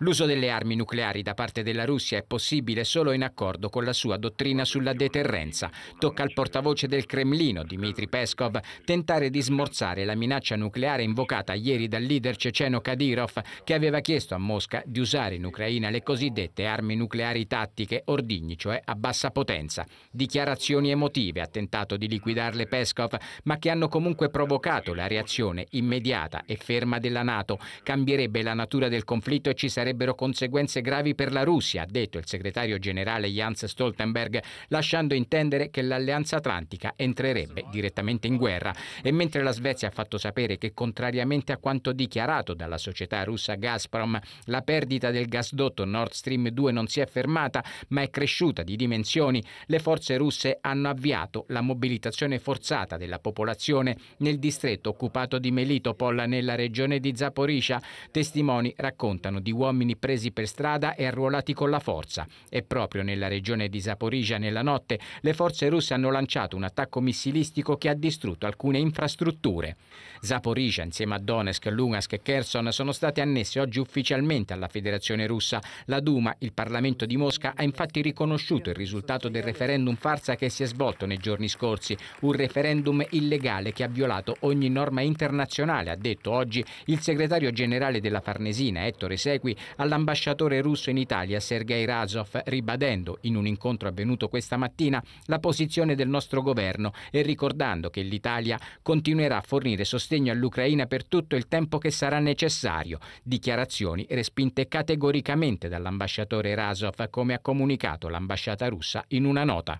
L'uso delle armi nucleari da parte della Russia è possibile solo in accordo con la sua dottrina sulla deterrenza. Tocca al portavoce del Cremlino, Dmitry Peskov, tentare di smorzare la minaccia nucleare invocata ieri dal leader ceceno Kadyrov, che aveva chiesto a Mosca di usare in Ucraina le cosiddette armi nucleari tattiche, ordigni, cioè a bassa potenza. Dichiarazioni emotive ha tentato di liquidarle Peskov, ma che hanno comunque provocato la reazione immediata e ferma della Nato. Cambierebbe la natura del conflitto e ci sarebbe sarebbero conseguenze gravi per la Russia, ha detto il segretario generale Jans Stoltenberg, lasciando intendere che l'Alleanza Atlantica entrerebbe direttamente in guerra. E mentre la Svezia ha fatto sapere che, contrariamente a quanto dichiarato dalla società russa Gazprom, la perdita del gasdotto Nord Stream 2 non si è fermata, ma è cresciuta di dimensioni, le forze russe hanno avviato la mobilitazione forzata della popolazione nel distretto occupato di Melitopol, nella regione di Zaporizia. Testimoni raccontano di uomini uomini presi per strada e arruolati con la forza. E proprio nella regione di Zaporizia nella notte le forze russe hanno lanciato un attacco missilistico che ha distrutto alcune infrastrutture. Zaporizia insieme a Donetsk, Lugansk e Kherson sono state annesse oggi ufficialmente alla Federazione Russa. La Duma, il Parlamento di Mosca, ha infatti riconosciuto il risultato del referendum farsa che si è svolto nei giorni scorsi, un referendum illegale che ha violato ogni norma internazionale, ha detto oggi il segretario generale della Farnesina Ettore Segui all'ambasciatore russo in Italia Sergei Razov, ribadendo in un incontro avvenuto questa mattina la posizione del nostro governo e ricordando che l'Italia continuerà a fornire sostegno all'Ucraina per tutto il tempo che sarà necessario. Dichiarazioni respinte categoricamente dall'ambasciatore Razov, come ha comunicato l'ambasciata russa in una nota.